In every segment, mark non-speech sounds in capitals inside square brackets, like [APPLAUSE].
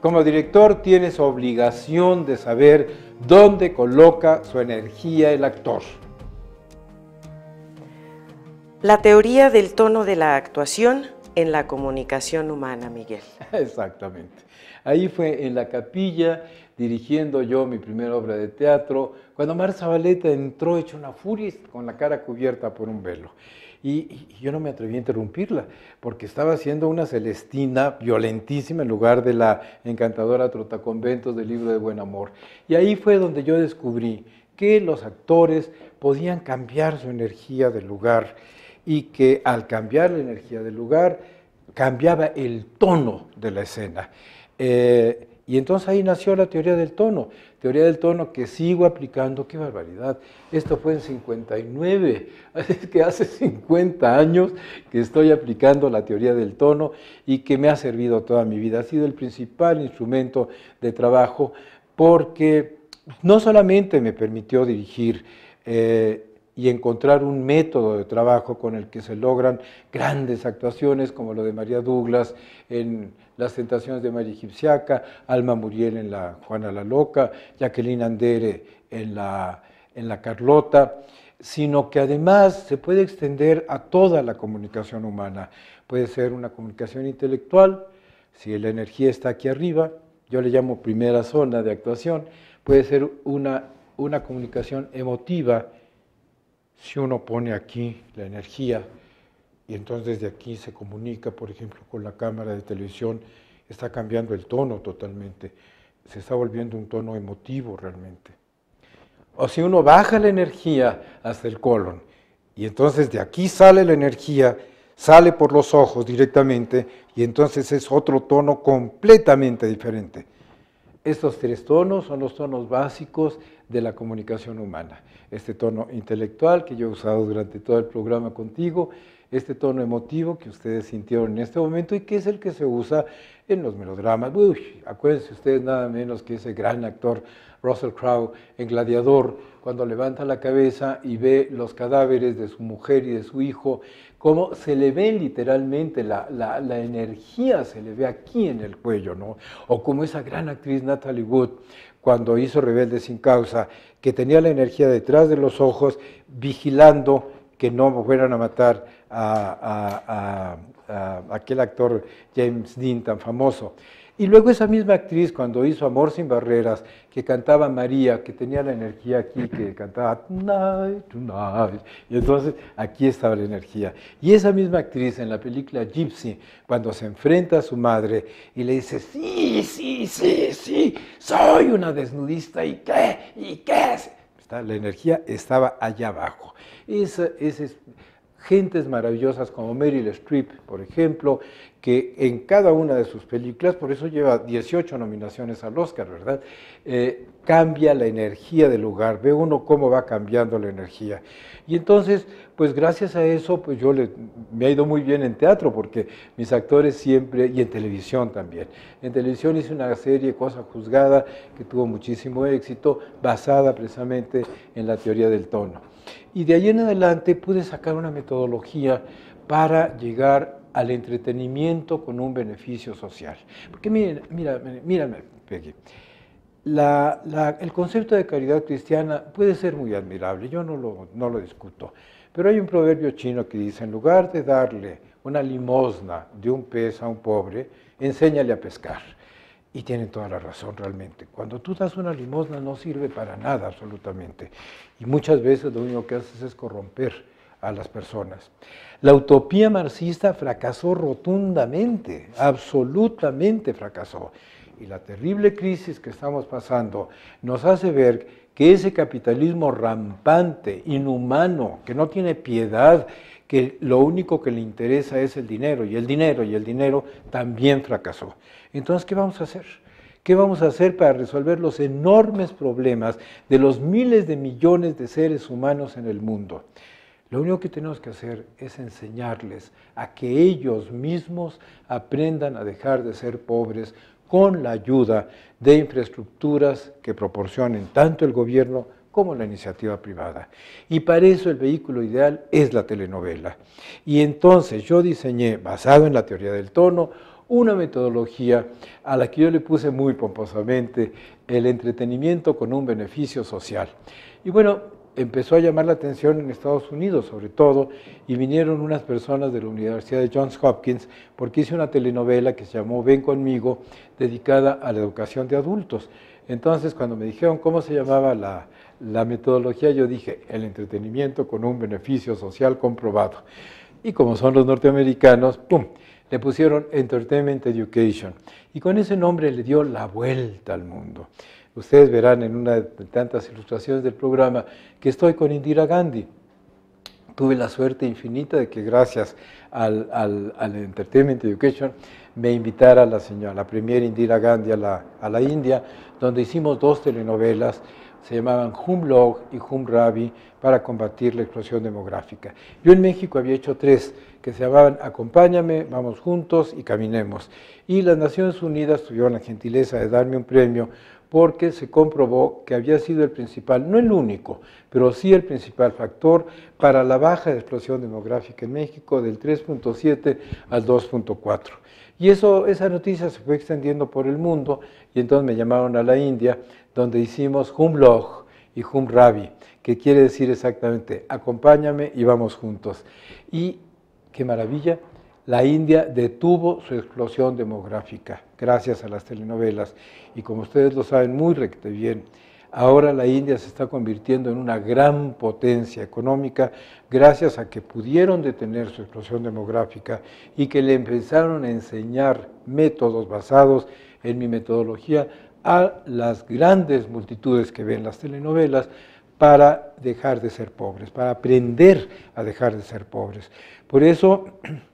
Como director tienes obligación de saber dónde coloca su energía el actor. La teoría del tono de la actuación en la comunicación humana, Miguel. [LAUGHS] Exactamente. Ahí fue en la capilla, dirigiendo yo mi primera obra de teatro, cuando Mar Valeta entró hecho una furia con la cara cubierta por un velo y, yo no me atreví a interrumpirla, porque estaba haciendo una celestina violentísima en lugar de la encantadora Trotaconventos del libro de Buen Amor. Y ahí fue donde yo descubrí que los actores podían cambiar su energía de lugar y que al cambiar la energía del lugar cambiaba el tono de la escena. Eh, y entonces ahí nació la teoría del tono, teoría del tono que sigo aplicando, qué barbaridad. Esto fue en 59, así [LAUGHS] que hace 50 años que estoy aplicando la teoría del tono y que me ha servido toda mi vida. Ha sido el principal instrumento de trabajo porque no solamente me permitió dirigir eh, y encontrar un método de trabajo con el que se logran grandes actuaciones como lo de María Douglas en Las Tentaciones de María Egipciaca, Alma Muriel en la Juana la Loca, Jacqueline Andere en la, en la Carlota, sino que además se puede extender a toda la comunicación humana. Puede ser una comunicación intelectual, si la energía está aquí arriba, yo le llamo primera zona de actuación, puede ser una, una comunicación emotiva, si uno pone aquí la energía y entonces de aquí se comunica, por ejemplo, con la cámara de televisión, está cambiando el tono totalmente, se está volviendo un tono emotivo realmente. O si uno baja la energía hasta el colon y entonces de aquí sale la energía, sale por los ojos directamente y entonces es otro tono completamente diferente. Estos tres tonos son los tonos básicos de la comunicación humana. Este tono intelectual que yo he usado durante todo el programa contigo, este tono emotivo que ustedes sintieron en este momento y que es el que se usa en los melodramas. acuérdense ustedes nada menos que ese gran actor Russell Crowe en Gladiador, cuando levanta la cabeza y ve los cadáveres de su mujer y de su hijo, cómo se le ve literalmente la, la energía, se le ve aquí en el cuello, ¿no? O como esa gran actriz Natalie Wood, cuando hizo Rebelde sin causa, que tenía la energía detrás de los ojos, vigilando que no fueran a matar a, aquel actor James Dean tan famoso. Y luego esa misma actriz cuando hizo Amor sin barreras, que cantaba María, que tenía la energía aquí, que cantaba tonight, tonight, y entonces aquí estaba la energía. Y esa misma actriz en la película Gypsy, cuando se enfrenta a su madre y le dice, sí, sí, sí, sí, soy una desnudista, ¿y qué? ¿Y qué? la energía estaba allá abajo gentes maravillosas como Meryl Streep, por ejemplo, que en cada una de sus películas, por eso lleva 18 nominaciones al Oscar, ¿verdad? Eh, cambia la energía del lugar, ve uno cómo va cambiando la energía. Y entonces, pues gracias a eso, pues yo me ha ido muy bien en teatro, porque mis actores siempre, y en televisión también. En televisión hice una serie, Cosa Juzgada, que tuvo muchísimo éxito, basada precisamente en la teoría del tono. Y de ahí en adelante pude sacar una metodología para llegar al entretenimiento con un beneficio social. Porque miren, mírame, Peggy. el concepto de caridad cristiana puede ser muy admirable, yo no lo discuto, pero hay un proverbio chino que dice, en lugar de darle una limosna de un pez a un pobre, enséñale a pescar. Y tienen toda la razón realmente. Cuando tú das una limosna no sirve para nada absolutamente. Y muchas veces lo único que haces es corromper a las personas. La utopía marxista fracasó rotundamente, absolutamente fracasó. Y la terrible crisis que estamos pasando nos hace ver que ese capitalismo rampante, inhumano, que no tiene piedad, que lo único que le interesa es el dinero y el dinero y el dinero también fracasó. Entonces, ¿qué vamos a hacer? ¿Qué vamos a hacer para resolver los enormes problemas de los miles de millones de seres humanos en el mundo? Lo único que tenemos que hacer es enseñarles a que ellos mismos aprendan a dejar de ser pobres con la ayuda de infraestructuras que proporcionen tanto el gobierno como la iniciativa privada. Y para eso el vehículo ideal es la telenovela. Y entonces yo diseñé, basado en la teoría del tono, una metodología a la que yo le puse muy pomposamente el entretenimiento con un beneficio social. Y bueno, empezó a llamar la atención en Estados Unidos sobre todo, y vinieron unas personas de la Universidad de Johns Hopkins porque hice una telenovela que se llamó Ven conmigo, dedicada a la educación de adultos. Entonces, cuando me dijeron cómo se llamaba la, metodología, yo dije, el entretenimiento con un beneficio social comprobado. Y como son los norteamericanos, ¡pum!, le pusieron Entertainment Education. Y con ese nombre le dio la vuelta al mundo. Ustedes verán en una de tantas ilustraciones del programa que estoy con Indira Gandhi. Tuve la suerte infinita de que gracias al, Entertainment Education me invitara la señora, la primera Indira Gandhi a la, India, donde hicimos dos telenovelas se llamaban Log y Hum Rabi, para combatir la explosión demográfica. Yo en México había hecho tres que se llamaban Acompáñame, Vamos Juntos y Caminemos. Y las Naciones Unidas tuvieron la gentileza de darme un premio porque se comprobó que había sido el principal, no el único, pero sí el principal factor para la baja de explosión demográfica en México del 3.7 al 2.4. Y eso, esa noticia se fue extendiendo por el mundo y entonces me llamaron a la India, donde hicimos Humlog y Humrabi, que quiere decir exactamente acompáñame y vamos juntos. Y qué maravilla, la India detuvo su explosión demográfica gracias a las telenovelas. Y como ustedes lo saben muy bien, ahora la India se está convirtiendo en una gran potencia económica gracias a que pudieron detener su explosión demográfica y que le empezaron a enseñar métodos basados en mi metodología a las grandes multitudes que ven las telenovelas para dejar de ser pobres, para aprender a dejar de ser pobres. Por eso [CLEARS THROAT]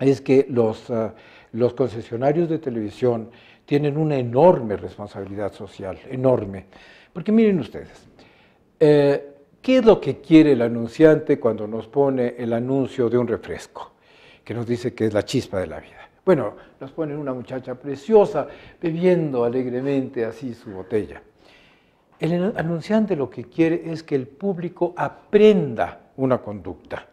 es que ah, los, concesionarios de televisión tienen una enorme responsabilidad social, enorme. Porque miren ustedes, eh, ¿qué es lo que quiere el anunciante cuando nos pone el anuncio de un refresco? Que nos dice que es la chispa de la vida. Bueno, nos ponen una muchacha preciosa bebiendo alegremente así su botella. El anunciante lo que quiere es que el público aprenda una conducta.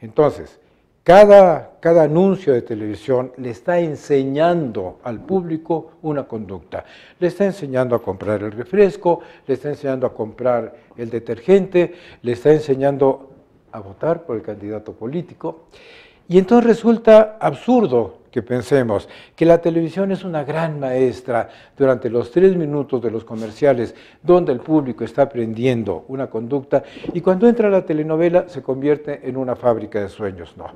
Entonces, cada, cada anuncio de televisión le está enseñando al público una conducta. Le está enseñando a comprar el refresco, le está enseñando a comprar el detergente, le está enseñando a votar por el candidato político. Y entonces resulta absurdo que pensemos que la televisión es una gran maestra durante los tres minutos de los comerciales donde el público está aprendiendo una conducta y cuando entra la telenovela se convierte en una fábrica de sueños. No,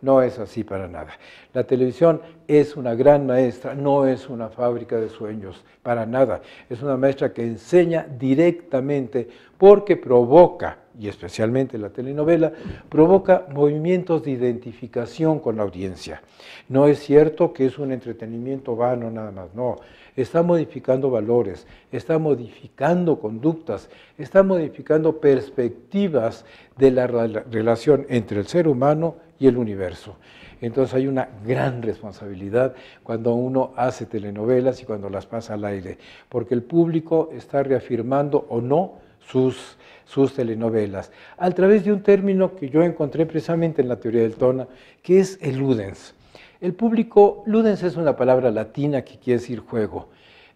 no es así para nada. La televisión es una gran maestra, no es una fábrica de sueños, para nada. Es una maestra que enseña directamente porque provoca y especialmente la telenovela, provoca movimientos de identificación con la audiencia. No es cierto que es un entretenimiento vano nada más, no. Está modificando valores, está modificando conductas, está modificando perspectivas de la relación entre el ser humano y el universo. Entonces hay una gran responsabilidad cuando uno hace telenovelas y cuando las pasa al aire, porque el público está reafirmando o no sus, sus telenovelas, a través de un término que yo encontré precisamente en la teoría del Tona, que es el ludens. El público, ludens es una palabra latina que quiere decir juego.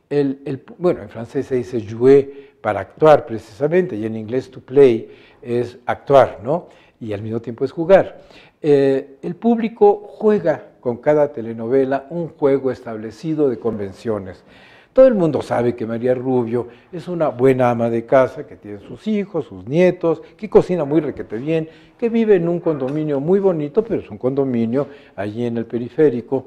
El, bueno, en francés se dice jouer para actuar precisamente, y en inglés to play es actuar, ¿no? Y al mismo tiempo es jugar. Eh, el público juega con cada telenovela un juego establecido de convenciones. Todo el mundo sabe que María Rubio es una buena ama de casa, que tiene sus hijos, sus nietos, que cocina muy requete bien, que vive en un condominio muy bonito, pero es un condominio allí en el periférico,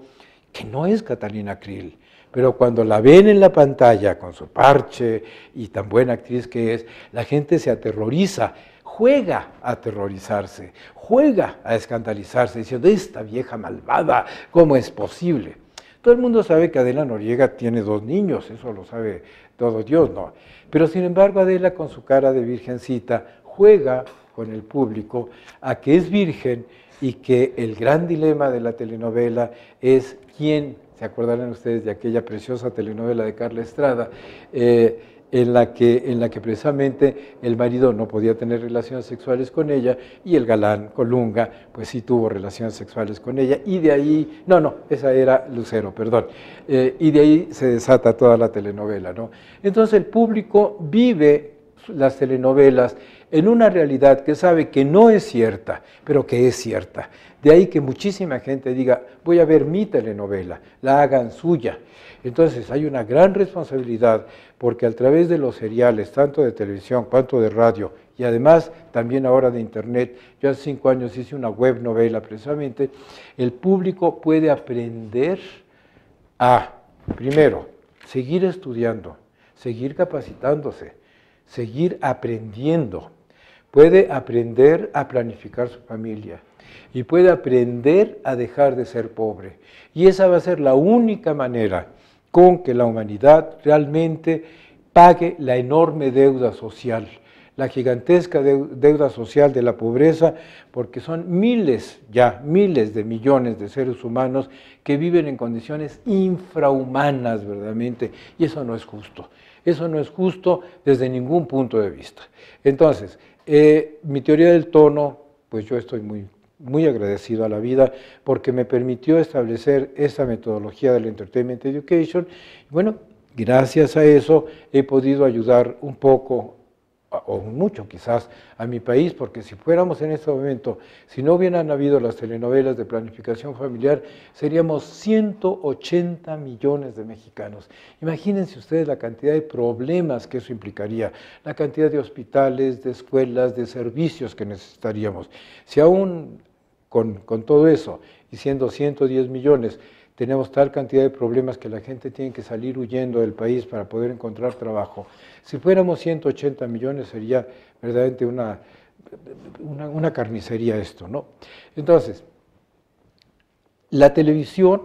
que no es Catalina Krill. Pero cuando la ven en la pantalla con su parche y tan buena actriz que es, la gente se aterroriza juega a aterrorizarse, juega a escandalizarse, diciendo, esta vieja malvada, ¿cómo es posible? Todo el mundo sabe que Adela Noriega tiene dos niños, eso lo sabe todo Dios, ¿no? Pero sin embargo Adela con su cara de virgencita juega con el público a que es virgen y que el gran dilema de la telenovela es quién, se acordarán ustedes de aquella preciosa telenovela de Carla Estrada, eh, en la, que, en la que precisamente el marido no podía tener relaciones sexuales con ella y el galán Colunga pues sí tuvo relaciones sexuales con ella y de ahí, no, no, esa era Lucero, perdón, eh, y de ahí se desata toda la telenovela, ¿no? Entonces el público vive las telenovelas en una realidad que sabe que no es cierta, pero que es cierta. De ahí que muchísima gente diga, voy a ver mi telenovela, la hagan suya. Entonces hay una gran responsabilidad porque a través de los seriales, tanto de televisión cuanto de radio, y además también ahora de Internet, yo hace cinco años hice una web novela precisamente, el público puede aprender a, primero, seguir estudiando, seguir capacitándose, seguir aprendiendo puede aprender a planificar su familia y puede aprender a dejar de ser pobre. Y esa va a ser la única manera con que la humanidad realmente pague la enorme deuda social, la gigantesca deuda social de la pobreza, porque son miles, ya miles de millones de seres humanos que viven en condiciones infrahumanas verdaderamente, y eso no es justo. Eso no es justo desde ningún punto de vista. Entonces, eh, mi teoría del tono, pues yo estoy muy, muy agradecido a la vida porque me permitió establecer esa metodología del Entertainment Education. Bueno, gracias a eso he podido ayudar un poco o mucho quizás, a mi país, porque si fuéramos en este momento, si no hubieran habido las telenovelas de planificación familiar, seríamos 180 millones de mexicanos. Imagínense ustedes la cantidad de problemas que eso implicaría, la cantidad de hospitales, de escuelas, de servicios que necesitaríamos. Si aún con, con todo eso, y siendo 110 millones, tenemos tal cantidad de problemas que la gente tiene que salir huyendo del país para poder encontrar trabajo. Si fuéramos 180 millones sería verdaderamente una, una, carnicería esto, ¿no? Entonces, la televisión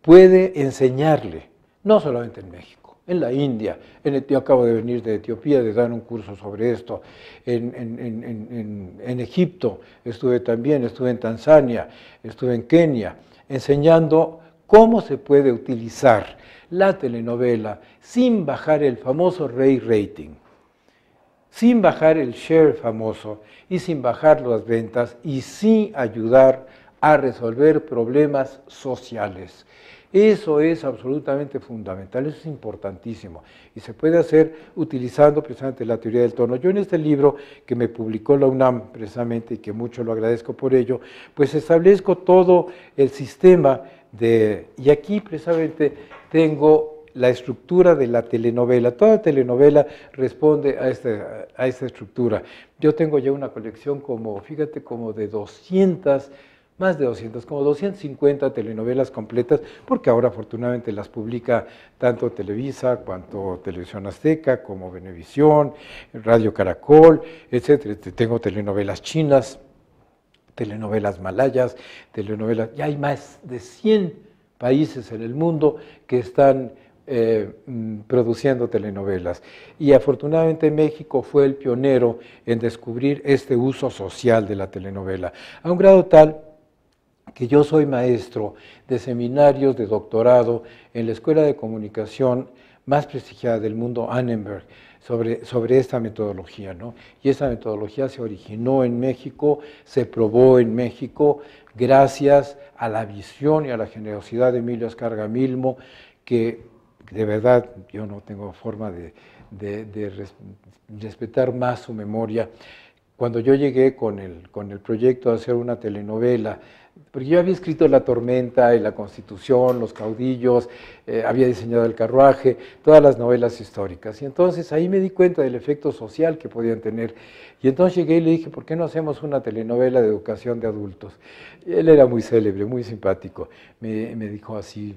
puede enseñarle, no solamente en México, en la India, en acabo de venir de Etiopía de dar un curso sobre esto, en, en, en Egipto estuve también, estuve en Tanzania, estuve en Kenia, enseñando cómo se puede utilizar la telenovela sin bajar el famoso rey rating, sin bajar el share famoso y sin bajar las ventas y sin ayudar a resolver problemas sociales. Eso es absolutamente fundamental, eso es importantísimo. Y se puede hacer utilizando precisamente la teoría del tono. Yo en este libro que me publicó la UNAM precisamente y que mucho lo agradezco por ello, pues establezco todo el sistema de... Y aquí precisamente tengo la estructura de la telenovela. Toda telenovela responde a este, esta, a estructura. Yo tengo ya una colección como, fíjate, como de 200 más de 200, como 250 telenovelas completas, porque ahora afortunadamente las publica tanto Televisa, cuanto Televisión Azteca, como Venevisión, Radio Caracol, etc. Tengo telenovelas chinas, telenovelas malayas, telenovelas, ya hay más de 100 países en el mundo que están eh, mm, produciendo telenovelas. Y afortunadamente México fue el pionero en descubrir este uso social de la telenovela, a un grado tal que yo soy maestro de seminarios de doctorado en la Escuela de Comunicación más prestigiada del mundo, Annenberg, sobre, sobre esta metodología. ¿no? Y esta metodología se originó en México, se probó en México, gracias a la visión y a la generosidad de Emilio Escarga Milmo, que de verdad yo no tengo forma de, de, de respetar más su memoria. Cuando yo llegué con el proyecto de hacer una telenovela, porque yo había escrito La Tormenta y La Constitución, Los Caudillos, eh, había diseñado El Carruaje, todas las novelas históricas. Y entonces ahí me di cuenta del efecto social que podían tener. Y entonces llegué y le dije, ¿por qué no hacemos una telenovela de educación de adultos? él era muy célebre, muy simpático. Me, me dijo así,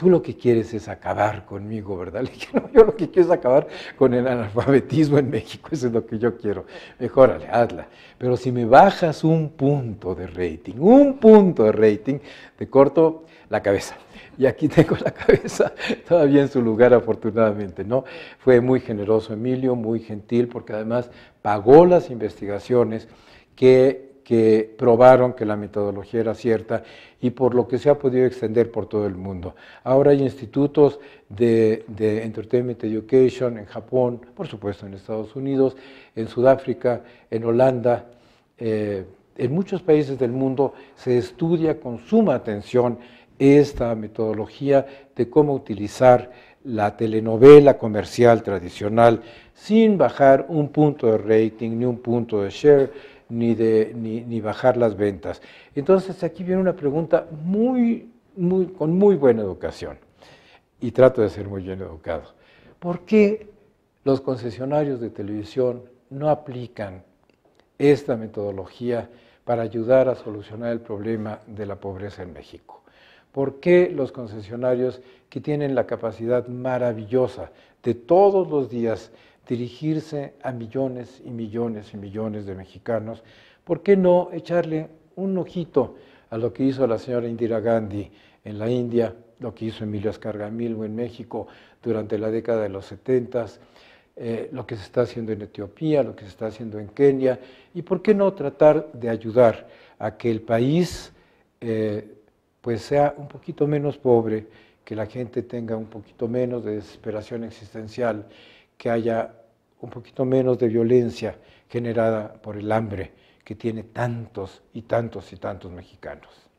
tú lo que quieres es acabar conmigo, ¿verdad? [LAUGHS] yo lo que quiero es acabar con el analfabetismo en México, eso es lo que yo quiero. Mejórale, hazla. Pero si me bajas un punto de rating, un punto de rating, te corto la cabeza. Y aquí tengo la cabeza [LAUGHS] todavía en su lugar, afortunadamente, ¿no? Fue muy generoso Emilio, muy gentil, porque además pagó las investigaciones que que probaron que la metodología era cierta y por lo que se ha podido extender por todo el mundo. Ahora hay institutos de, Entertainment Education en Japón, por supuesto en Estados Unidos, en Sudáfrica, en Holanda. Eh, en muchos países del mundo se estudia con suma atención esta metodología de cómo utilizar la telenovela comercial tradicional sin bajar un punto de rating ni un punto de share ni, bajar las ventas. Entonces aquí viene una pregunta muy, muy, con muy buena educación, y trato de ser muy bien educado. ¿Por qué los concesionarios de televisión no aplican esta metodología para ayudar a solucionar el problema de la pobreza en México? ¿Por qué los concesionarios que tienen la capacidad maravillosa de todos los días dirigirse a millones y millones y millones de mexicanos, ¿por qué no echarle un ojito a lo que hizo la señora Indira Gandhi en la India, lo que hizo Emilio Escargamilgo en México durante la década de los 70, eh, lo que se está haciendo en Etiopía, lo que se está haciendo en Kenia, y por qué no tratar de ayudar a que el país eh, pues sea un poquito menos pobre, que la gente tenga un poquito menos de desesperación existencial, que haya un poquito menos de violencia generada por el hambre que tiene tantos y tantos y tantos mexicanos.